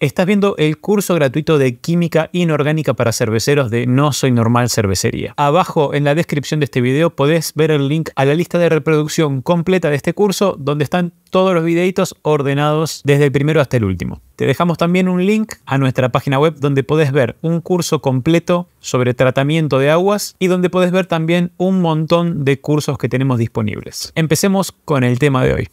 Estás viendo el curso gratuito de Química Inorgánica para Cerveceros de No Soy Normal Cervecería. Abajo en la descripción de este video podés ver el link a la lista de reproducción completa de este curso donde están todos los videitos ordenados desde el primero hasta el último. Te dejamos también un link a nuestra página web donde podés ver un curso completo sobre tratamiento de aguas y donde podés ver también un montón de cursos que tenemos disponibles. Empecemos con el tema de hoy.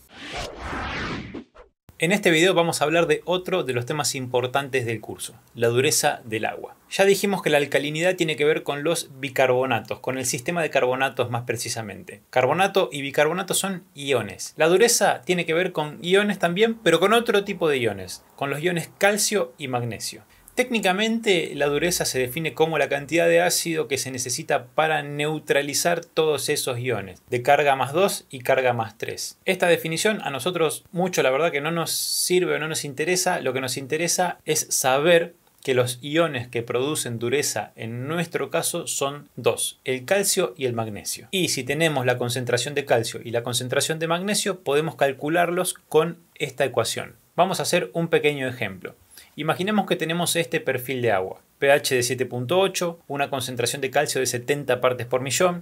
En este video vamos a hablar de otro de los temas importantes del curso, la dureza del agua. Ya dijimos que la alcalinidad tiene que ver con los bicarbonatos, con el sistema de carbonatos más precisamente. Carbonato y bicarbonato son iones. La dureza tiene que ver con iones también, pero con otro tipo de iones, con los iones calcio y magnesio. Técnicamente la dureza se define como la cantidad de ácido que se necesita para neutralizar todos esos iones, de carga más 2 y carga más 3. Esta definición a nosotros mucho la verdad que no nos sirve o no nos interesa, lo que nos interesa es saber que los iones que producen dureza en nuestro caso son dos, el calcio y el magnesio. Y si tenemos la concentración de calcio y la concentración de magnesio, podemos calcularlos con esta ecuación. Vamos a hacer un pequeño ejemplo. Imaginemos que tenemos este perfil de agua, pH de 7.8, una concentración de calcio de 70 partes por millón,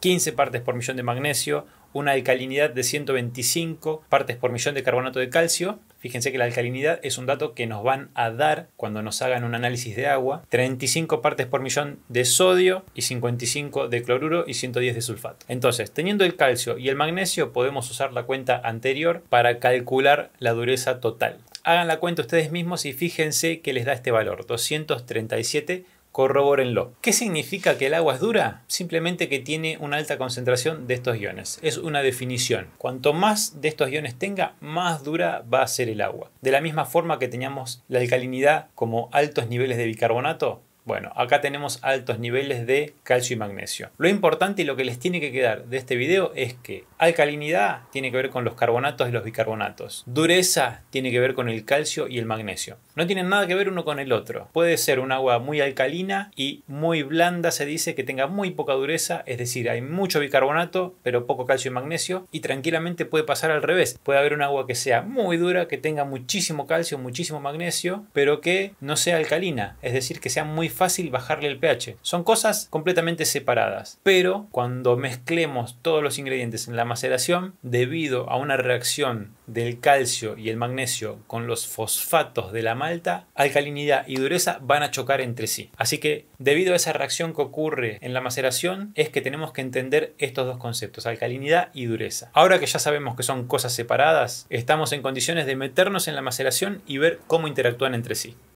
15 partes por millón de magnesio, una alcalinidad de 125 partes por millón de carbonato de calcio. Fíjense que la alcalinidad es un dato que nos van a dar cuando nos hagan un análisis de agua. 35 partes por millón de sodio y 55 de cloruro y 110 de sulfato. Entonces, teniendo el calcio y el magnesio, podemos usar la cuenta anterior para calcular la dureza total. Hagan la cuenta ustedes mismos y fíjense que les da este valor, 237 corrobórenlo. ¿Qué significa que el agua es dura? Simplemente que tiene una alta concentración de estos iones. Es una definición. Cuanto más de estos iones tenga, más dura va a ser el agua. De la misma forma que teníamos la alcalinidad como altos niveles de bicarbonato, bueno, acá tenemos altos niveles de calcio y magnesio. Lo importante y lo que les tiene que quedar de este video es que alcalinidad tiene que ver con los carbonatos y los bicarbonatos. Dureza tiene que ver con el calcio y el magnesio. No tienen nada que ver uno con el otro. Puede ser un agua muy alcalina y muy blanda, se dice, que tenga muy poca dureza, es decir, hay mucho bicarbonato, pero poco calcio y magnesio, y tranquilamente puede pasar al revés. Puede haber un agua que sea muy dura, que tenga muchísimo calcio, muchísimo magnesio, pero que no sea alcalina, es decir, que sea muy fácil bajarle el pH. Son cosas completamente separadas. Pero cuando mezclemos todos los ingredientes en la maceración, debido a una reacción del calcio y el magnesio con los fosfatos de la malta, alcalinidad y dureza van a chocar entre sí. Así que debido a esa reacción que ocurre en la maceración es que tenemos que entender estos dos conceptos, alcalinidad y dureza. Ahora que ya sabemos que son cosas separadas, estamos en condiciones de meternos en la maceración y ver cómo interactúan entre sí.